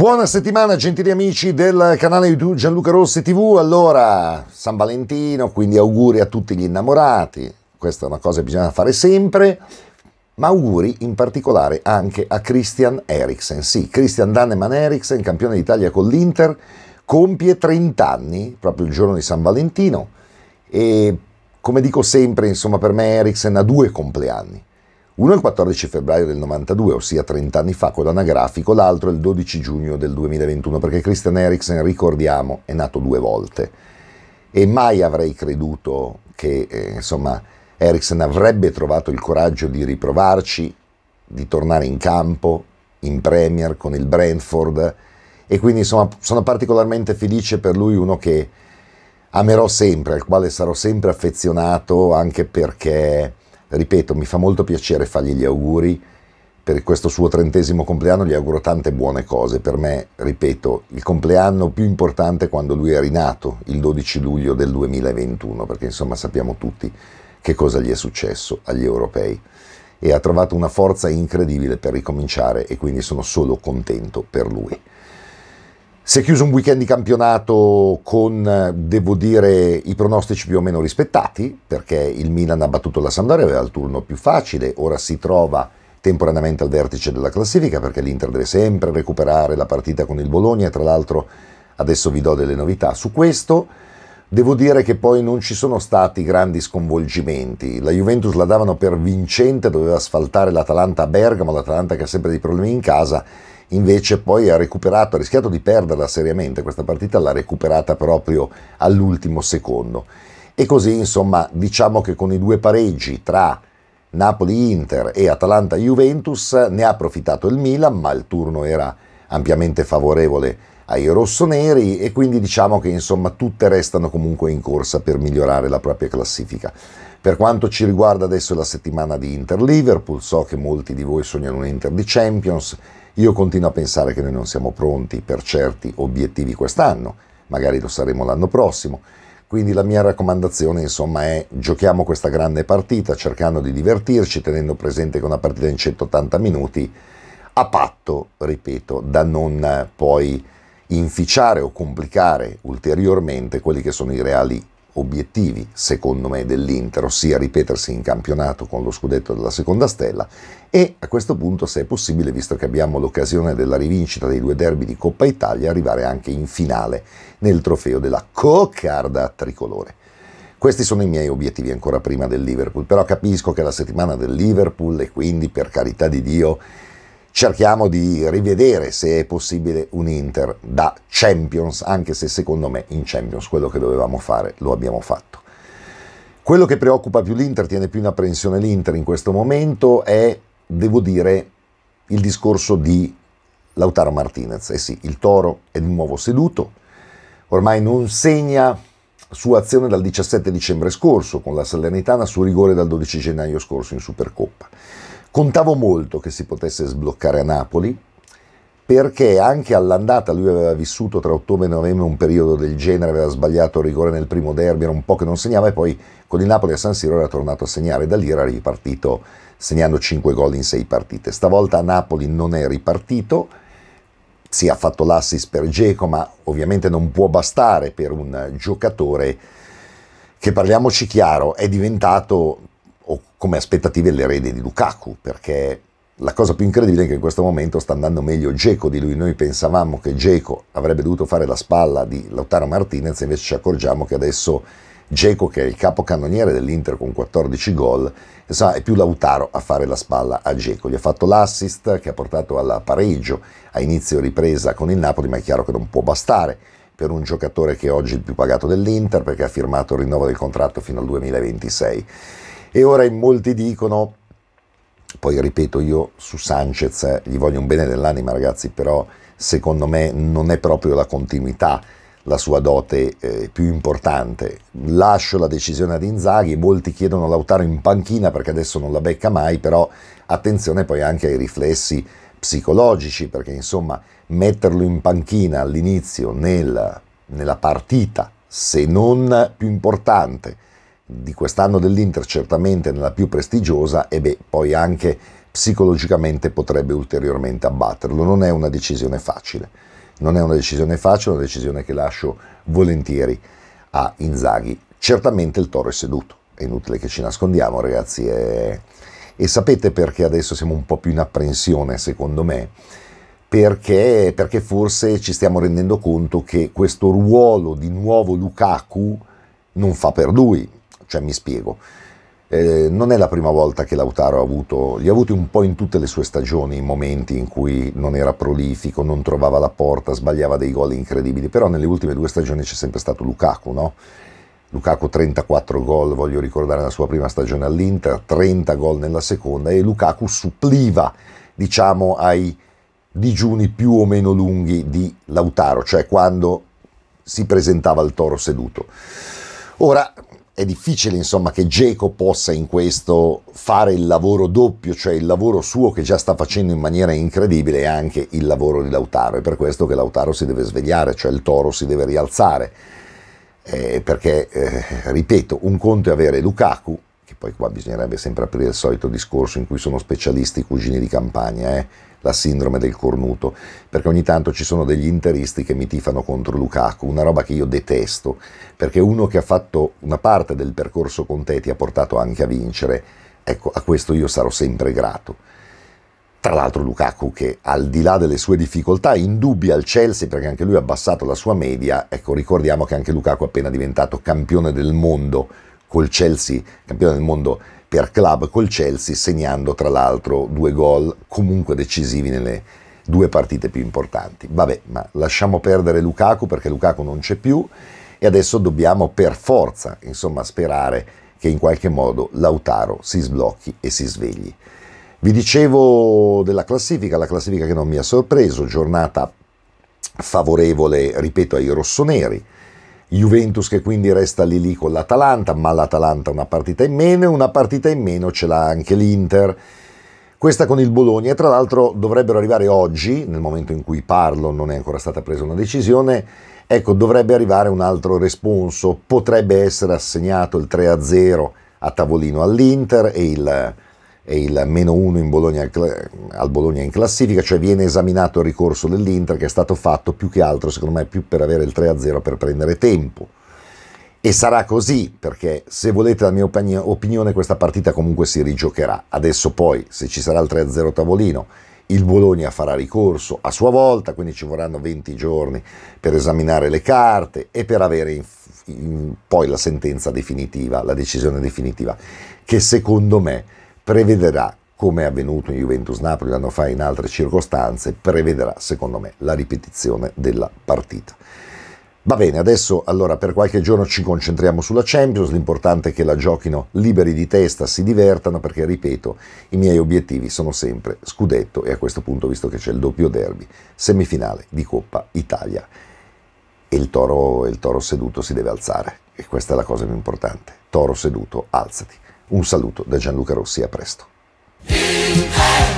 Buona settimana gentili amici del canale YouTube Gianluca Rossi TV, allora San Valentino, quindi auguri a tutti gli innamorati, questa è una cosa che bisogna fare sempre, ma auguri in particolare anche a Christian Eriksen, sì, Christian Danneman Eriksen, campione d'Italia con l'Inter, compie 30 anni proprio il giorno di San Valentino e come dico sempre, insomma per me Eriksen ha due compleanni, uno è il 14 febbraio del 92, ossia 30 anni fa, con l'anagrafico, l'altro è il 12 giugno del 2021, perché Christian Eriksen, ricordiamo, è nato due volte. E mai avrei creduto che, eh, insomma, Eriksen avrebbe trovato il coraggio di riprovarci, di tornare in campo, in Premier, con il Brentford, e quindi insomma sono particolarmente felice per lui, uno che amerò sempre, al quale sarò sempre affezionato, anche perché ripeto, mi fa molto piacere fargli gli auguri per questo suo trentesimo compleanno, gli auguro tante buone cose. Per me, ripeto, il compleanno più importante è quando lui è rinato, il 12 luglio del 2021, perché insomma sappiamo tutti che cosa gli è successo agli europei e ha trovato una forza incredibile per ricominciare e quindi sono solo contento per lui. Si è chiuso un weekend di campionato con, devo dire, i pronostici più o meno rispettati, perché il Milan ha battuto la Sampdoria, aveva il turno più facile, ora si trova temporaneamente al vertice della classifica perché l'Inter deve sempre recuperare la partita con il Bologna e tra l'altro adesso vi do delle novità su questo. Devo dire che poi non ci sono stati grandi sconvolgimenti. La Juventus la davano per vincente, doveva asfaltare l'Atalanta a Bergamo, l'Atalanta che ha sempre dei problemi in casa invece poi ha recuperato, ha rischiato di perderla seriamente questa partita, l'ha recuperata proprio all'ultimo secondo. E così insomma diciamo che con i due pareggi tra Napoli-Inter e Atalanta-Juventus ne ha approfittato il Milan, ma il turno era ampiamente favorevole ai rossoneri e quindi diciamo che insomma tutte restano comunque in corsa per migliorare la propria classifica. Per quanto ci riguarda adesso la settimana di Inter-Liverpool, so che molti di voi sognano un Inter di Champions, io continuo a pensare che noi non siamo pronti per certi obiettivi quest'anno, magari lo saremo l'anno prossimo. Quindi la mia raccomandazione, insomma, è giochiamo questa grande partita cercando di divertirci, tenendo presente che una partita in 180 minuti, a patto, ripeto, da non poi inficiare o complicare ulteriormente quelli che sono i reali obiettivi, secondo me, dell'Inter, ossia ripetersi in campionato con lo scudetto della seconda stella e a questo punto, se è possibile, visto che abbiamo l'occasione della rivincita dei due derby di Coppa Italia, arrivare anche in finale nel trofeo della coccarda tricolore. Questi sono i miei obiettivi ancora prima del Liverpool, però capisco che la settimana del Liverpool e quindi, per carità di Dio, cerchiamo di rivedere se è possibile un Inter da Champions, anche se secondo me in Champions quello che dovevamo fare lo abbiamo fatto. Quello che preoccupa più l'Inter, tiene più in apprensione l'Inter in questo momento è, devo dire, il discorso di Lautaro Martinez. Eh sì, il Toro è di nuovo seduto, ormai non segna su azione dal 17 dicembre scorso con la Salernitana, su rigore dal 12 gennaio scorso in Supercoppa. Contavo molto che si potesse sbloccare a Napoli, perché anche all'andata lui aveva vissuto tra ottobre e novembre un periodo del genere, aveva sbagliato il rigore nel primo derby, era un po' che non segnava e poi con il Napoli a San Siro era tornato a segnare, da lì era ripartito segnando 5 gol in 6 partite. Stavolta a Napoli non è ripartito, si è fatto l'assist per Geco, ma ovviamente non può bastare per un giocatore che parliamoci chiaro, è diventato ho come aspettative l'erede di Lukaku, perché la cosa più incredibile è che in questo momento sta andando meglio Geco di lui. Noi pensavamo che Geco avrebbe dovuto fare la spalla di Lautaro Martinez, invece ci accorgiamo che adesso Geco, che è il capocannoniere dell'Inter con 14 gol, sa, è più Lautaro a fare la spalla a Geco. Gli ha fatto l'assist che ha portato al pareggio a inizio ripresa con il Napoli, ma è chiaro che non può bastare per un giocatore che è oggi il più pagato dell'Inter perché ha firmato il rinnovo del contratto fino al 2026. E ora in molti dicono, poi ripeto io su Sanchez eh, gli voglio un bene dell'anima ragazzi, però secondo me non è proprio la continuità la sua dote eh, più importante. Lascio la decisione ad Inzaghi, molti chiedono Lautaro in panchina perché adesso non la becca mai, però attenzione poi anche ai riflessi psicologici, perché insomma metterlo in panchina all'inizio nel, nella partita, se non più importante, di quest'anno dell'Inter, certamente nella più prestigiosa, e beh, poi anche psicologicamente potrebbe ulteriormente abbatterlo. Non è una decisione facile, non è una decisione facile, è una decisione che lascio volentieri a Inzaghi. Certamente il toro è seduto, è inutile che ci nascondiamo ragazzi, e, e sapete perché adesso siamo un po' più in apprensione secondo me? Perché, perché forse ci stiamo rendendo conto che questo ruolo di nuovo Lukaku non fa per lui, cioè mi spiego. Eh, non è la prima volta che Lautaro ha avuto, li ha avuti un po' in tutte le sue stagioni, in momenti in cui non era prolifico, non trovava la porta, sbagliava dei gol incredibili, però nelle ultime due stagioni c'è sempre stato Lukaku, no? Lukaku 34 gol, voglio ricordare la sua prima stagione all'Inter, 30 gol nella seconda e Lukaku suppliva, diciamo, ai digiuni più o meno lunghi di Lautaro, cioè quando si presentava il toro seduto. Ora, è difficile insomma che Geco possa in questo fare il lavoro doppio, cioè il lavoro suo che già sta facendo in maniera incredibile e anche il lavoro di Lautaro. È per questo che Lautaro si deve svegliare, cioè il toro si deve rialzare. Eh, perché, eh, ripeto, un conto è avere Lukaku, poi qua bisognerebbe sempre aprire il solito discorso in cui sono specialisti i cugini di campagna, eh? la sindrome del cornuto, perché ogni tanto ci sono degli interisti che mi tifano contro Lukaku, una roba che io detesto, perché uno che ha fatto una parte del percorso con te ti ha portato anche a vincere, ecco, a questo io sarò sempre grato. Tra l'altro Lukaku che al di là delle sue difficoltà indubbia al Chelsea perché anche lui ha abbassato la sua media, ecco ricordiamo che anche Lukaku è appena diventato campione del mondo col Chelsea, campione del mondo per club col Chelsea, segnando tra l'altro due gol comunque decisivi nelle due partite più importanti. Vabbè, ma lasciamo perdere Lukaku perché Lukaku non c'è più e adesso dobbiamo per forza, insomma, sperare che in qualche modo Lautaro si sblocchi e si svegli. Vi dicevo della classifica, la classifica che non mi ha sorpreso, giornata favorevole, ripeto, ai rossoneri, Juventus che quindi resta lì lì con l'Atalanta, ma l'Atalanta una partita in meno e una partita in meno ce l'ha anche l'Inter. Questa con il Bologna, tra l'altro dovrebbero arrivare oggi, nel momento in cui parlo non è ancora stata presa una decisione, ecco dovrebbe arrivare un altro responso, potrebbe essere assegnato il 3-0 a tavolino all'Inter e il e il meno 1 Bologna, al Bologna in classifica, cioè viene esaminato il ricorso dell'Inter che è stato fatto più che altro, secondo me, più per avere il 3-0 per prendere tempo. E sarà così, perché se volete la mia opinione questa partita comunque si rigiocherà. Adesso poi, se ci sarà il 3-0 tavolino, il Bologna farà ricorso a sua volta, quindi ci vorranno 20 giorni per esaminare le carte e per avere in, in, poi la sentenza definitiva, la decisione definitiva, che secondo me prevederà, come è avvenuto in Juventus-Napoli l'anno fa e in altre circostanze, prevederà, secondo me, la ripetizione della partita. Va bene, adesso allora per qualche giorno ci concentriamo sulla Champions, l'importante è che la giochino liberi di testa, si divertano perché, ripeto, i miei obiettivi sono sempre scudetto e a questo punto, visto che c'è il doppio derby, semifinale di Coppa Italia. E il toro, il toro seduto si deve alzare e questa è la cosa più importante. Toro seduto, alzati. Un saluto da Gianluca Rossi, a presto.